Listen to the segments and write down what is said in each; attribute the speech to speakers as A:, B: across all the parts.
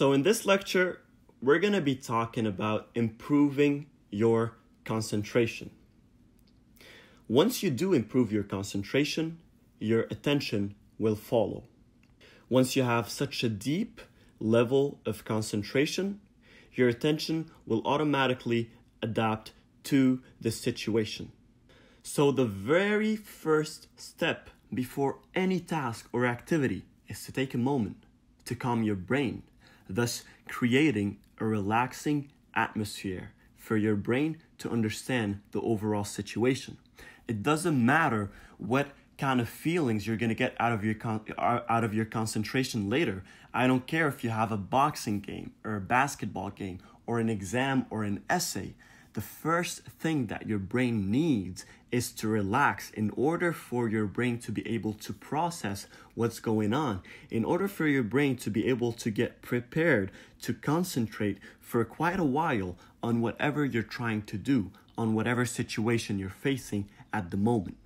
A: So in this lecture, we're going to be talking about improving your concentration. Once you do improve your concentration, your attention will follow. Once you have such a deep level of concentration, your attention will automatically adapt to the situation. So, the very first step before any task or activity is to take a moment to calm your brain thus creating a relaxing atmosphere for your brain to understand the overall situation. It doesn't matter what kind of feelings you're going to get out of your con- out of your concentration later. I don't care if you have a boxing game or a basketball game or an exam or an essay the first thing that your brain needs is to relax in order for your brain to be able to process what's going on, in order for your brain to be able to get prepared to concentrate for quite a while on whatever you're trying to do, on whatever situation you're facing at the moment.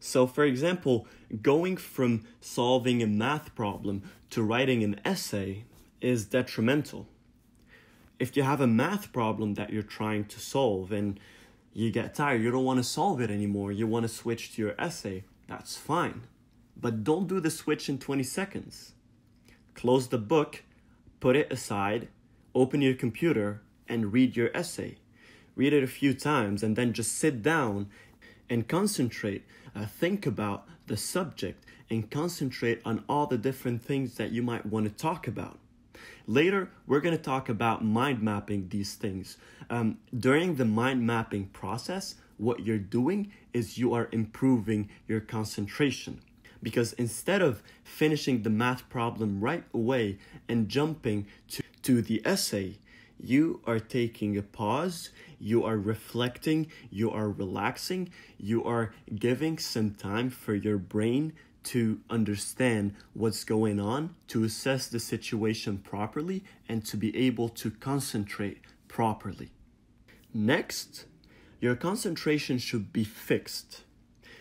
A: So, for example, going from solving a math problem to writing an essay is detrimental if you have a math problem that you're trying to solve and you get tired, you don't want to solve it anymore, you want to switch to your essay, that's fine. But don't do the switch in 20 seconds. Close the book, put it aside, open your computer, and read your essay. Read it a few times and then just sit down and concentrate. Uh, think about the subject and concentrate on all the different things that you might want to talk about. Later, we're going to talk about mind mapping these things. Um, during the mind mapping process, what you're doing is you are improving your concentration. Because instead of finishing the math problem right away and jumping to, to the essay, you are taking a pause, you are reflecting, you are relaxing, you are giving some time for your brain to understand what's going on, to assess the situation properly, and to be able to concentrate properly. Next, your concentration should be fixed.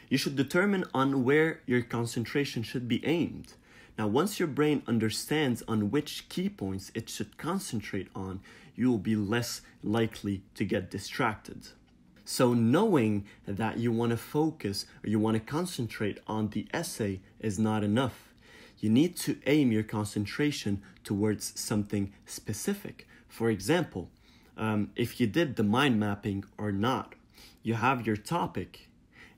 A: You should determine on where your concentration should be aimed. Now, once your brain understands on which key points it should concentrate on, you will be less likely to get distracted. So knowing that you want to focus or you want to concentrate on the essay is not enough. You need to aim your concentration towards something specific. For example, um, if you did the mind mapping or not, you have your topic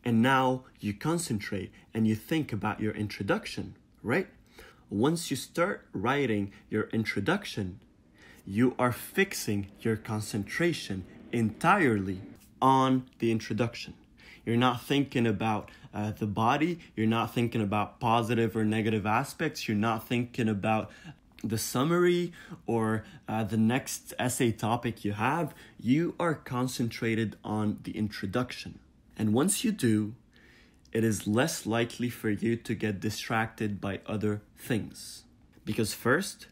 A: and now you concentrate and you think about your introduction, right? Once you start writing your introduction, you are fixing your concentration entirely on the introduction. You're not thinking about uh, the body. You're not thinking about positive or negative aspects. You're not thinking about the summary or uh, the next essay topic you have. You are concentrated on the introduction. And once you do, it is less likely for you to get distracted by other things. Because first,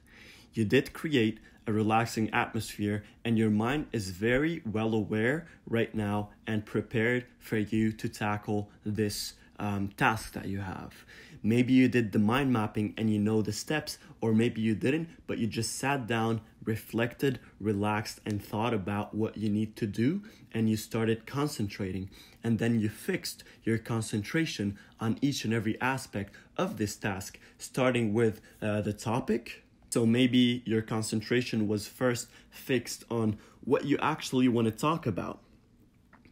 A: you did create a relaxing atmosphere, and your mind is very well aware right now and prepared for you to tackle this um, task that you have. Maybe you did the mind mapping and you know the steps, or maybe you didn't, but you just sat down, reflected, relaxed, and thought about what you need to do, and you started concentrating. And then you fixed your concentration on each and every aspect of this task, starting with uh, the topic, so maybe your concentration was first fixed on what you actually want to talk about.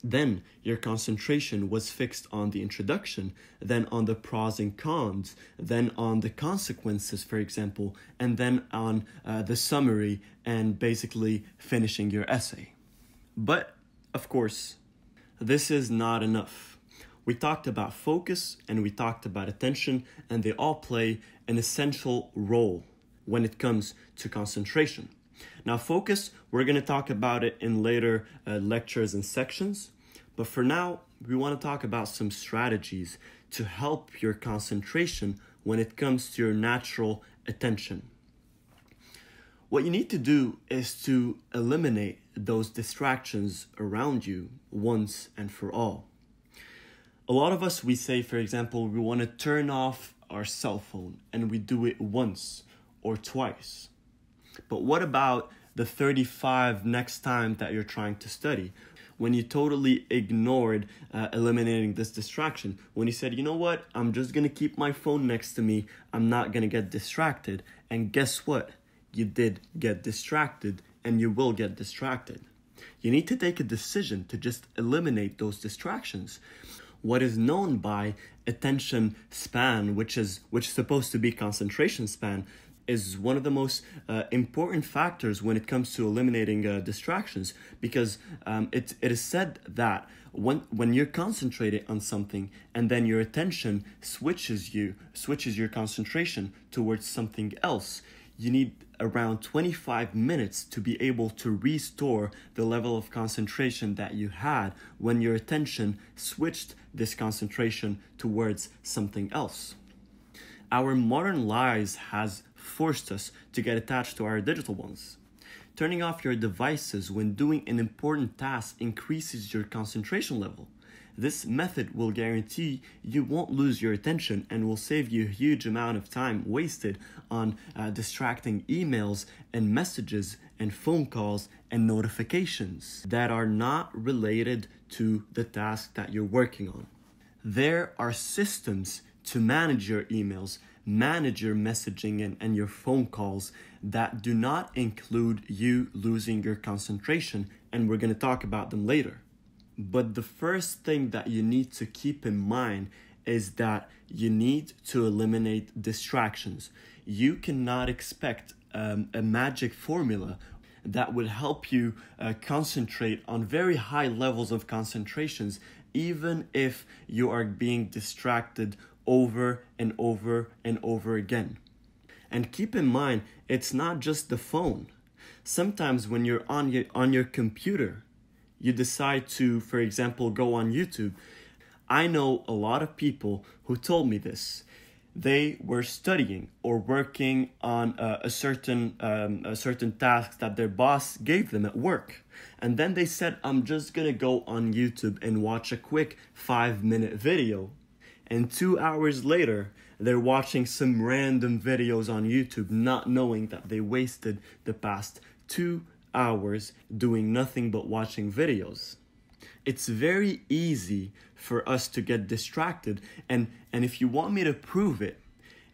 A: Then your concentration was fixed on the introduction, then on the pros and cons, then on the consequences, for example, and then on uh, the summary and basically finishing your essay. But of course, this is not enough. We talked about focus and we talked about attention, and they all play an essential role when it comes to concentration. Now, focus, we're going to talk about it in later uh, lectures and sections, but for now, we want to talk about some strategies to help your concentration when it comes to your natural attention. What you need to do is to eliminate those distractions around you once and for all. A lot of us, we say, for example, we want to turn off our cell phone and we do it once or twice. But what about the 35 next time that you're trying to study? When you totally ignored uh, eliminating this distraction, when you said, you know what, I'm just gonna keep my phone next to me, I'm not gonna get distracted. And guess what? You did get distracted, and you will get distracted. You need to take a decision to just eliminate those distractions. What is known by attention span, which is which is supposed to be concentration span, is one of the most uh, important factors when it comes to eliminating uh, distractions because um, it, it is said that when, when you're concentrated on something and then your attention switches you switches your concentration towards something else you need around 25 minutes to be able to restore the level of concentration that you had when your attention switched this concentration towards something else our modern lives has forced us to get attached to our digital ones. Turning off your devices when doing an important task increases your concentration level. This method will guarantee you won't lose your attention and will save you a huge amount of time wasted on uh, distracting emails and messages and phone calls and notifications that are not related to the task that you're working on. There are systems to manage your emails manage your messaging and, and your phone calls that do not include you losing your concentration. And we're going to talk about them later. But the first thing that you need to keep in mind is that you need to eliminate distractions. You cannot expect um, a magic formula that will help you uh, concentrate on very high levels of concentrations, even if you are being distracted over and over and over again. And keep in mind, it's not just the phone. Sometimes when you're on your, on your computer, you decide to, for example, go on YouTube. I know a lot of people who told me this. They were studying or working on a, a certain um, a certain task that their boss gave them at work, and then they said, "I'm just gonna go on YouTube and watch a quick five minute video and two hours later, they're watching some random videos on YouTube, not knowing that they wasted the past two hours doing nothing but watching videos. It's very easy for us to get distracted, and, and if you want me to prove it,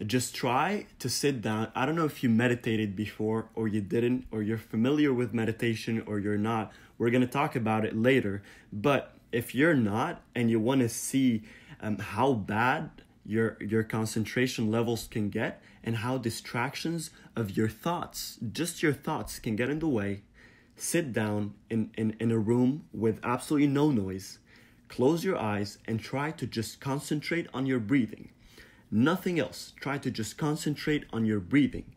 A: just try to sit down. I don't know if you meditated before or you didn't, or you're familiar with meditation or you're not. We're gonna talk about it later, but if you're not and you wanna see um, how bad your your concentration levels can get and how distractions of your thoughts just your thoughts can get in the way sit down in, in, in a room with absolutely no noise close your eyes and try to just concentrate on your breathing nothing else try to just concentrate on your breathing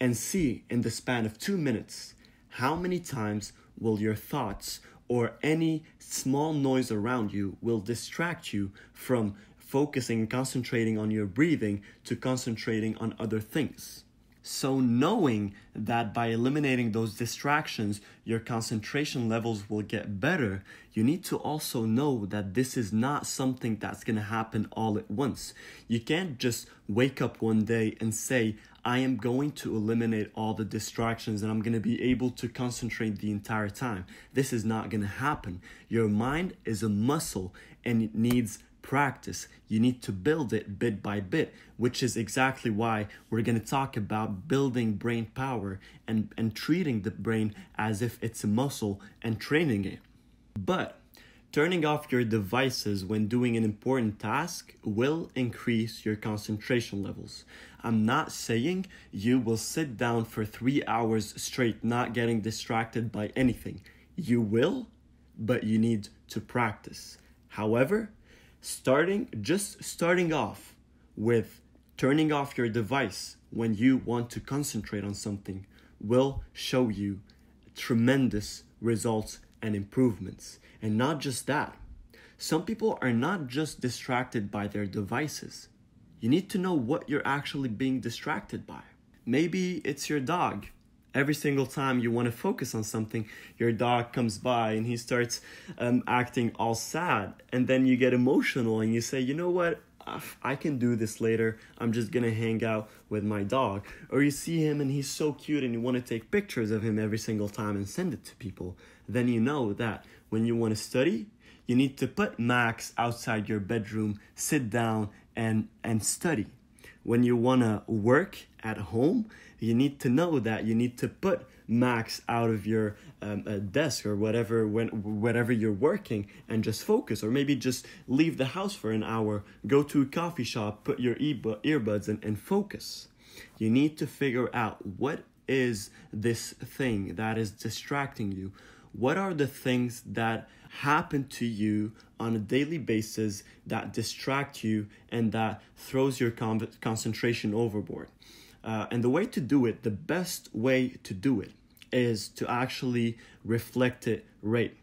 A: and see in the span of two minutes how many times will your thoughts or any small noise around you will distract you from focusing, concentrating on your breathing to concentrating on other things. So, knowing that by eliminating those distractions, your concentration levels will get better, you need to also know that this is not something that's gonna happen all at once. You can't just wake up one day and say, I am going to eliminate all the distractions and I'm going to be able to concentrate the entire time. This is not going to happen. Your mind is a muscle and it needs practice. You need to build it bit by bit, which is exactly why we're going to talk about building brain power and, and treating the brain as if it's a muscle and training it. But turning off your devices when doing an important task will increase your concentration levels. I'm not saying you will sit down for three hours straight, not getting distracted by anything. You will, but you need to practice. However, starting just starting off with turning off your device when you want to concentrate on something will show you tremendous results and improvements. And not just that, some people are not just distracted by their devices. You need to know what you're actually being distracted by. Maybe it's your dog every single time you want to focus on something your dog comes by and he starts um, acting all sad and then you get emotional and you say you know what ah, I can do this later. I'm just gonna hang out with my dog. Or you see him and he's so cute and you wanna take pictures of him every single time and send it to people. Then you know that when you wanna study, you need to put Max outside your bedroom, sit down, and, and study when you want to work at home, you need to know that you need to put max out of your um, uh, desk or whatever when whatever you're working and just focus or maybe just leave the house for an hour go to a coffee shop put your earbuds in and focus you need to figure out what is this thing that is distracting you what are the things that happen to you on a daily basis that distract you and that throws your con- concentration overboard. Uh, and the way to do it, the best way to do it, is to actually reflect it right.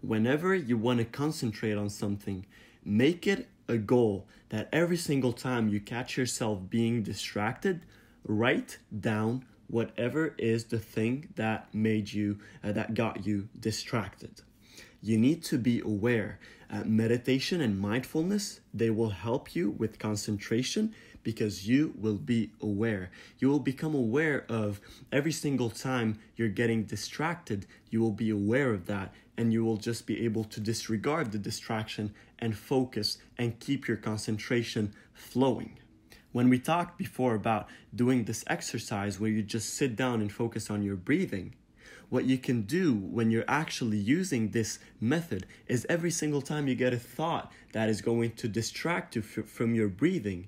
A: Whenever you want to concentrate on something, make it a goal that every single time you catch yourself being distracted, write down whatever is the thing that made you, uh, that got you distracted you need to be aware. Uh, meditation and mindfulness, they will help you with concentration because you will be aware. You will become aware of every single time you're getting distracted, you will be aware of that and you will just be able to disregard the distraction and focus and keep your concentration flowing. When we talked before about doing this exercise where you just sit down and focus on your breathing, what you can do when you're actually using this method is every single time you get a thought that is going to distract you from your breathing,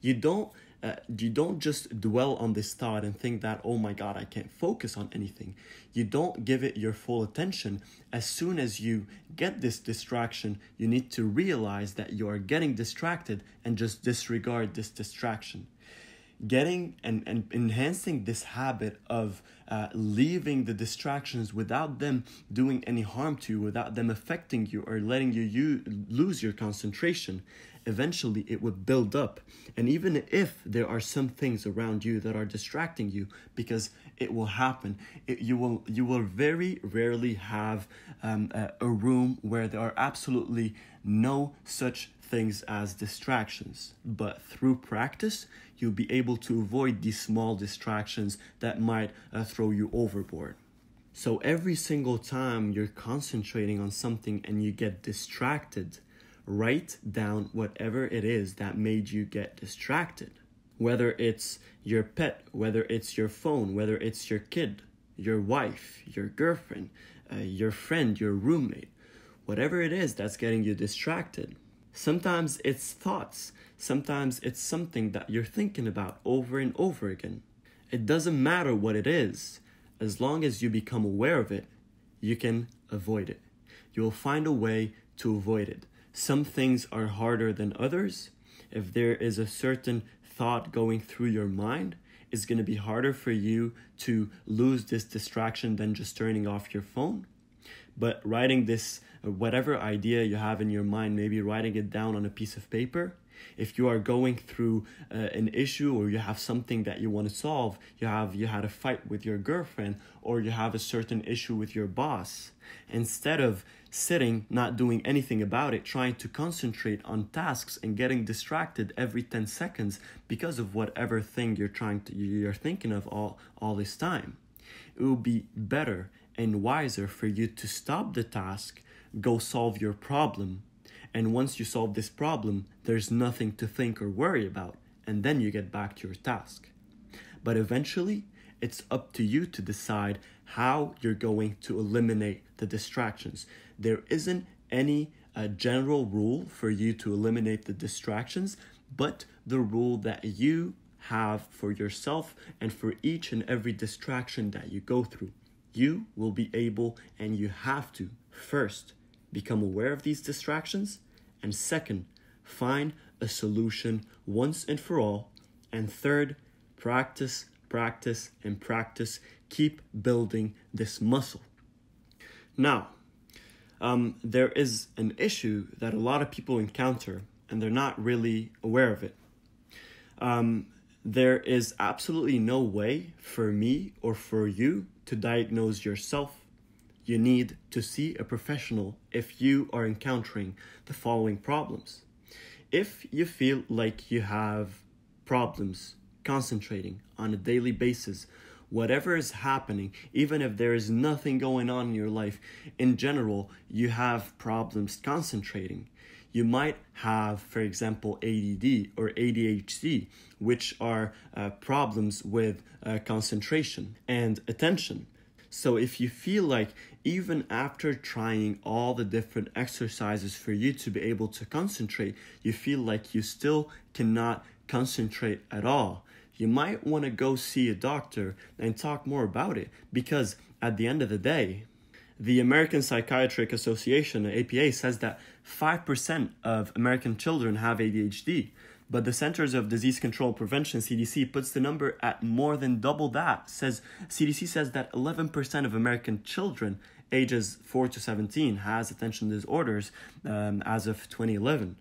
A: you don't uh, you don't just dwell on this thought and think that oh my god i can't focus on anything you don't give it your full attention as soon as you get this distraction you need to realize that you are getting distracted and just disregard this distraction getting and, and enhancing this habit of uh, leaving the distractions without them doing any harm to you, without them affecting you or letting you, you lose your concentration, eventually it would build up. And even if there are some things around you that are distracting you, because it will happen, it, you will you will very rarely have um, a, a room where there are absolutely no such things as distractions. But through practice, you'll be able to avoid these small distractions that might uh, throw you overboard. So every single time you're concentrating on something and you get distracted, write down whatever it is that made you get distracted. Whether it's your pet, whether it's your phone, whether it's your kid, your wife, your girlfriend, uh, your friend, your roommate, whatever it is that's getting you distracted, Sometimes it's thoughts. Sometimes it's something that you're thinking about over and over again. It doesn't matter what it is. As long as you become aware of it, you can avoid it. You'll find a way to avoid it. Some things are harder than others. If there is a certain thought going through your mind, it's going to be harder for you to lose this distraction than just turning off your phone but writing this uh, whatever idea you have in your mind maybe writing it down on a piece of paper if you are going through uh, an issue or you have something that you want to solve you have you had a fight with your girlfriend or you have a certain issue with your boss instead of sitting not doing anything about it trying to concentrate on tasks and getting distracted every 10 seconds because of whatever thing you're trying to you're thinking of all all this time it would be better and wiser for you to stop the task, go solve your problem. And once you solve this problem, there's nothing to think or worry about, and then you get back to your task. But eventually, it's up to you to decide how you're going to eliminate the distractions. There isn't any uh, general rule for you to eliminate the distractions, but the rule that you have for yourself and for each and every distraction that you go through you will be able and you have to first become aware of these distractions, and second, find a solution once and for all, and third, practice, practice, and practice. Keep building this muscle. Now, um, there is an issue that a lot of people encounter and they're not really aware of it. Um, there is absolutely no way for me or for you to diagnose yourself, you need to see a professional if you are encountering the following problems. If you feel like you have problems concentrating on a daily basis, whatever is happening, even if there is nothing going on in your life, in general, you have problems concentrating. You might have, for example, ADD or ADHD, which are uh, problems with uh, concentration and attention. So if you feel like even after trying all the different exercises for you to be able to concentrate, you feel like you still cannot concentrate at all, you might want to go see a doctor and talk more about it because at the end of the day, the American Psychiatric Association, APA, says that 5% of American children have ADHD, but the Centers of Disease Control Prevention, CDC, puts the number at more than double that. Says CDC says that 11% of American children ages 4 to 17 has attention disorders um, as of 2011.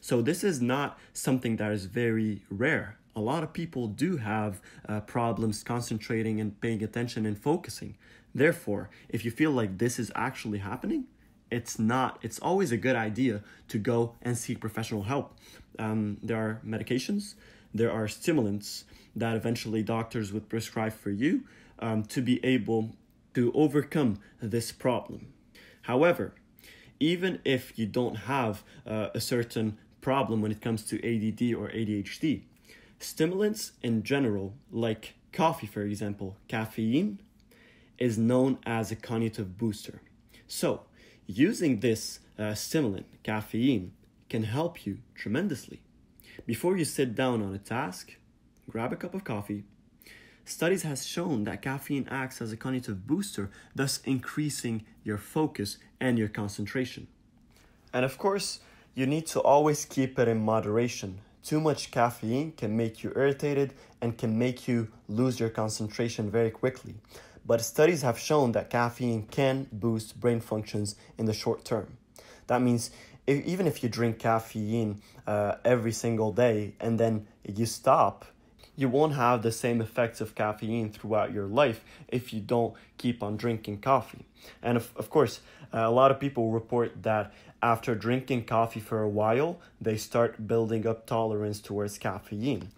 A: So this is not something that is very rare. A lot of people do have uh, problems concentrating and paying attention and focusing. Therefore, if you feel like this is actually happening, it's not, it's always a good idea to go and seek professional help. Um, there are medications, there are stimulants that eventually doctors would prescribe for you um, to be able to overcome this problem. However, even if you don't have uh, a certain problem when it comes to ADD or ADHD, stimulants in general, like coffee, for example, caffeine, is known as a cognitive booster. So, using this uh, stimulant, caffeine, can help you tremendously. Before you sit down on a task, grab a cup of coffee. Studies has shown that caffeine acts as a cognitive booster, thus increasing your focus and your concentration. And of course, you need to always keep it in moderation. Too much caffeine can make you irritated and can make you lose your concentration very quickly but studies have shown that caffeine can boost brain functions in the short term. That means if, even if you drink caffeine uh, every single day and then you stop, you won't have the same effects of caffeine throughout your life if you don't keep on drinking coffee. And of, of course, uh, a lot of people report that after drinking coffee for a while, they start building up tolerance towards caffeine.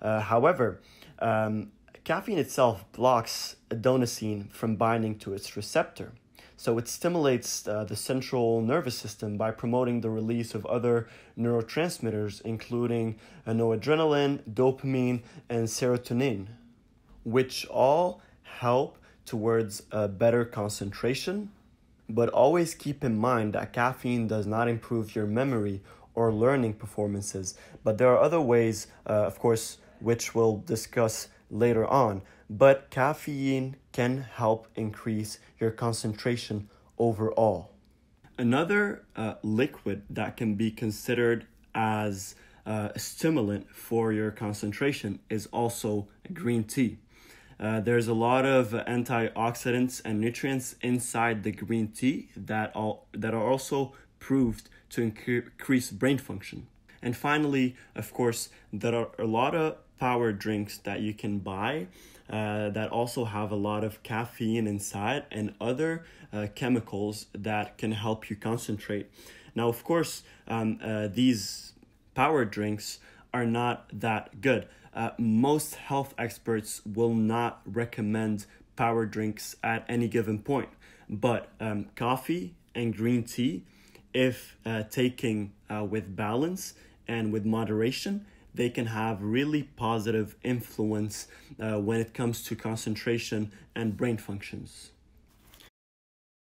A: Uh, however, um, Caffeine itself blocks adenosine from binding to its receptor. So it stimulates uh, the central nervous system by promoting the release of other neurotransmitters, including noradrenaline, dopamine, and serotonin, which all help towards a better concentration. But always keep in mind that caffeine does not improve your memory or learning performances. But there are other ways, uh, of course, which we'll discuss later on. But caffeine can help increase your concentration overall. Another uh, liquid that can be considered as uh, a stimulant for your concentration is also green tea. Uh, there's a lot of antioxidants and nutrients inside the green tea that all that are also proved to increase brain function. And finally, of course, there are a lot of power drinks that you can buy uh, that also have a lot of caffeine inside and other uh, chemicals that can help you concentrate. Now, of course, um, uh, these power drinks are not that good. Uh, most health experts will not recommend power drinks at any given point, but um, coffee and green tea, if uh, taking uh, with balance and with moderation, they can have really positive influence uh, when it comes to concentration and brain functions.